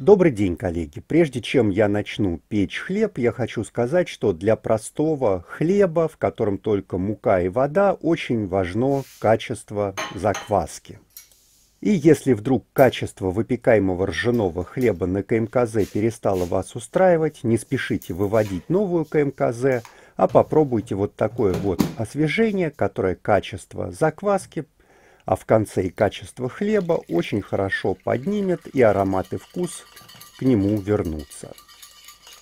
Добрый день, коллеги! Прежде чем я начну печь хлеб, я хочу сказать, что для простого хлеба, в котором только мука и вода, очень важно качество закваски. И если вдруг качество выпекаемого ржаного хлеба на КМКЗ перестало вас устраивать, не спешите выводить новую КМКЗ, а попробуйте вот такое вот освежение, которое качество закваски а в конце и качество хлеба очень хорошо поднимет и аромат и вкус к нему вернутся.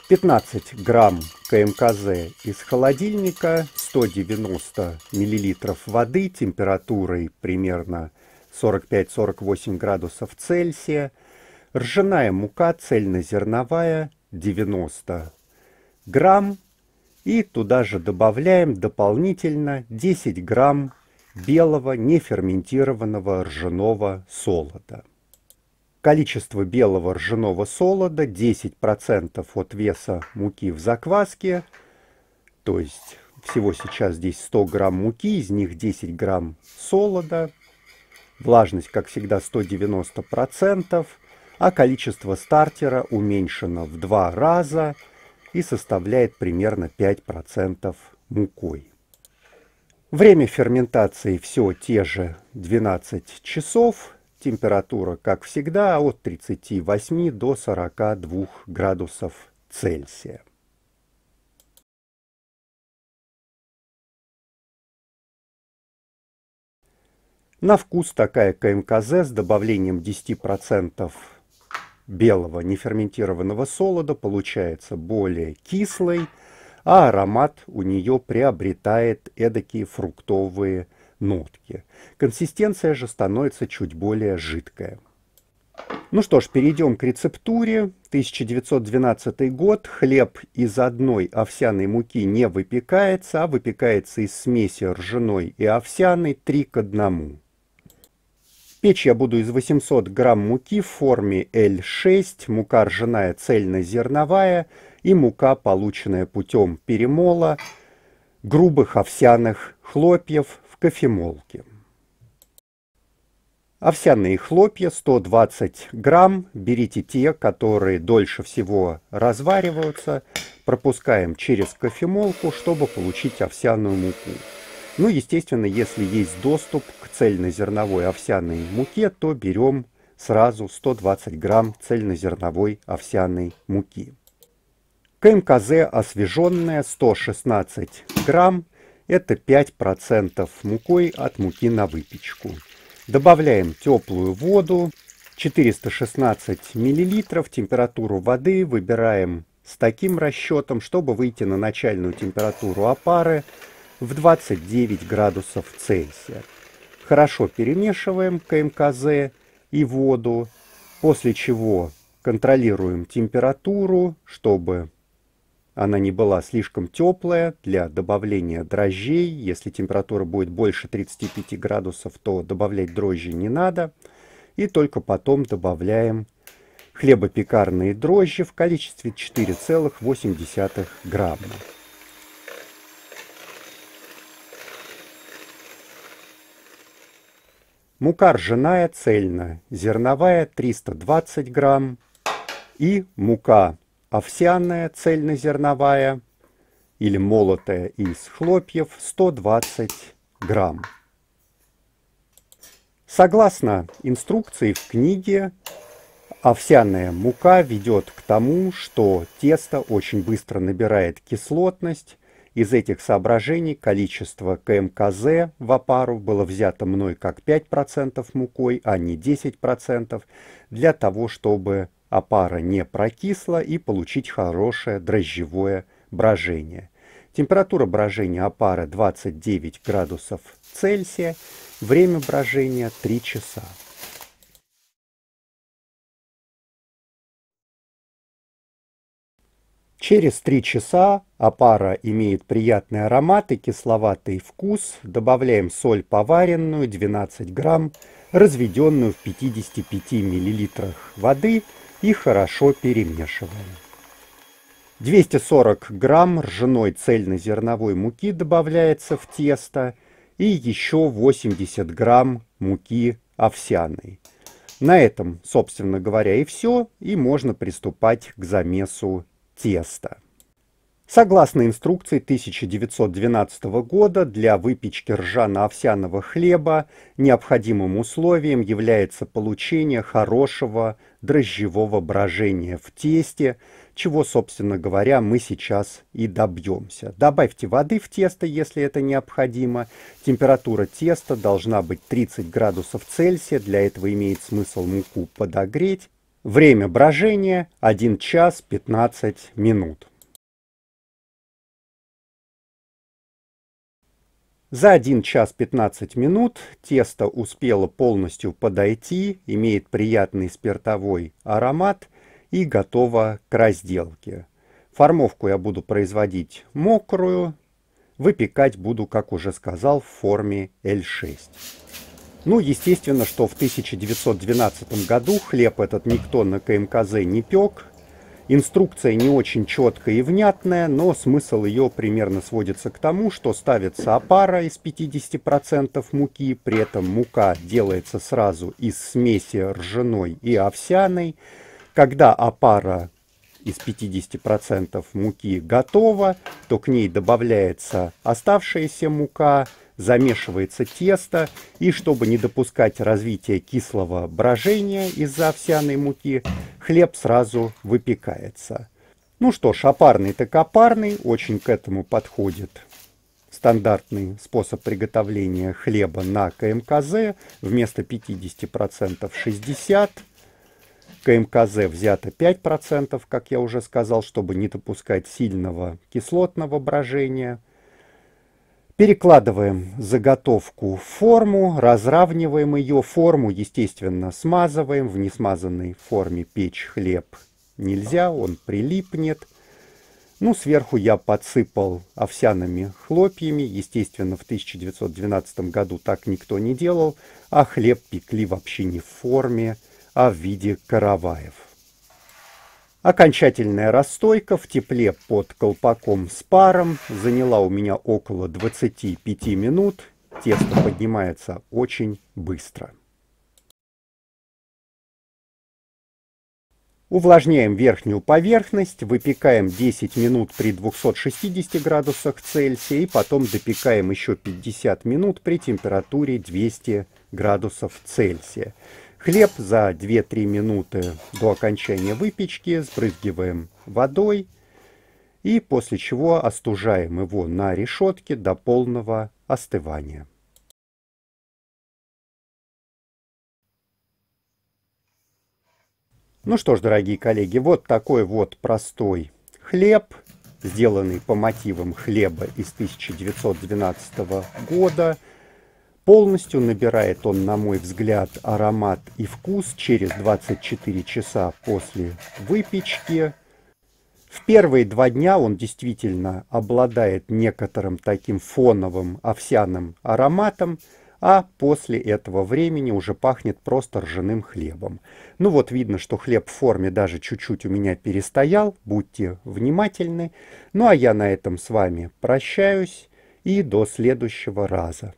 15 грамм КМКЗ из холодильника, 190 миллилитров воды температурой примерно 45-48 градусов Цельсия, ржаная мука цельнозерновая 90 грамм и туда же добавляем дополнительно 10 грамм белого неферментированного ржаного солода. Количество белого ржаного солода 10% от веса муки в закваске, то есть всего сейчас здесь 100 грамм муки, из них 10 грамм солода, влажность, как всегда, 190%, а количество стартера уменьшено в два раза и составляет примерно 5% мукой. Время ферментации все те же 12 часов. Температура, как всегда, от 38 до 42 градусов Цельсия. На вкус такая КМКЗ с добавлением 10% белого неферментированного солода получается более кислой, а аромат у нее приобретает эдакие фруктовые нотки. Консистенция же становится чуть более жидкая. Ну что ж, перейдем к рецептуре. 1912 год. Хлеб из одной овсяной муки не выпекается, а выпекается из смеси ржаной и овсяной 3 к 1. Печь я буду из 800 грамм муки в форме L6, мука ржаная цельнозерновая, и мука, полученная путем перемола грубых овсяных хлопьев в кофемолке. Овсяные хлопья 120 грамм, берите те, которые дольше всего развариваются, пропускаем через кофемолку, чтобы получить овсяную муку. Ну, естественно, если есть доступ к цельнозерновой овсяной муке, то берем сразу 120 грамм цельнозерновой овсяной муки. КМКЗ освеженная 116 грамм, это 5% мукой от муки на выпечку. Добавляем теплую воду, 416 миллилитров температуру воды выбираем с таким расчетом, чтобы выйти на начальную температуру опары в 29 градусов Цельсия. Хорошо перемешиваем КМКЗ и воду, после чего контролируем температуру, чтобы она не была слишком теплая для добавления дрожжей. Если температура будет больше 35 градусов, то добавлять дрожжи не надо. И только потом добавляем хлебопекарные дрожжи в количестве 4,8 грамма. Мука ржаная цельная, зерновая 320 грамм и мука овсяная цельнозерновая или молотая из хлопьев 120 грамм. Согласно инструкции в книге, овсяная мука ведет к тому, что тесто очень быстро набирает кислотность. Из этих соображений количество КМКЗ в опару было взято мной как 5% мукой, а не 10%, для того, чтобы опара а не прокисла и получить хорошее дрожжевое брожение. Температура брожения опары 29 градусов Цельсия, время брожения 3 часа. Через 3 часа опара имеет приятный аромат и кисловатый вкус. Добавляем соль поваренную, 12 грамм, разведенную в 55 мл воды и хорошо перемешиваем. 240 грамм ржаной цельнозерновой муки добавляется в тесто и еще 80 грамм муки овсяной. На этом, собственно говоря, и все, и можно приступать к замесу теста. Согласно инструкции 1912 года, для выпечки ржано-овсяного хлеба необходимым условием является получение хорошего дрожжевого брожения в тесте, чего, собственно говоря, мы сейчас и добьемся. Добавьте воды в тесто, если это необходимо. Температура теста должна быть 30 градусов Цельсия, для этого имеет смысл муку подогреть. Время брожения 1 час 15 минут. За 1 час 15 минут тесто успело полностью подойти, имеет приятный спиртовой аромат и готово к разделке. Формовку я буду производить мокрую, выпекать буду, как уже сказал, в форме L6. Ну, естественно, что в 1912 году хлеб этот никто на КМКЗ не пек, Инструкция не очень четкая и внятная, но смысл ее примерно сводится к тому, что ставится опара из 50% муки, при этом мука делается сразу из смеси ржаной и овсяной. Когда опара из 50% муки готова, то к ней добавляется оставшаяся мука, замешивается тесто, и чтобы не допускать развития кислого брожения из-за овсяной муки, хлеб сразу выпекается. Ну что ж, опарный-то копарный, очень к этому подходит стандартный способ приготовления хлеба на КМКЗ, вместо 50% 60%, КМКЗ взято 5%, как я уже сказал, чтобы не допускать сильного кислотного брожения – Перекладываем заготовку в форму, разравниваем ее. Форму, естественно, смазываем. В несмазанной форме печь хлеб нельзя, он прилипнет. Ну, сверху я подсыпал овсяными хлопьями. Естественно, в 1912 году так никто не делал, а хлеб пекли вообще не в форме, а в виде караваев. Окончательная расстойка в тепле под колпаком с паром заняла у меня около 25 минут. Тесто поднимается очень быстро. Увлажняем верхнюю поверхность, выпекаем 10 минут при 260 градусах Цельсия и потом допекаем еще 50 минут при температуре 200 градусов Цельсия. Хлеб за 2-3 минуты до окончания выпечки сбрызгиваем водой и после чего остужаем его на решетке до полного остывания. Ну что ж, дорогие коллеги, вот такой вот простой хлеб, сделанный по мотивам хлеба из 1912 года. Полностью набирает он, на мой взгляд, аромат и вкус через 24 часа после выпечки. В первые два дня он действительно обладает некоторым таким фоновым овсяным ароматом, а после этого времени уже пахнет просто ржаным хлебом. Ну вот видно, что хлеб в форме даже чуть-чуть у меня перестоял, будьте внимательны. Ну а я на этом с вами прощаюсь и до следующего раза.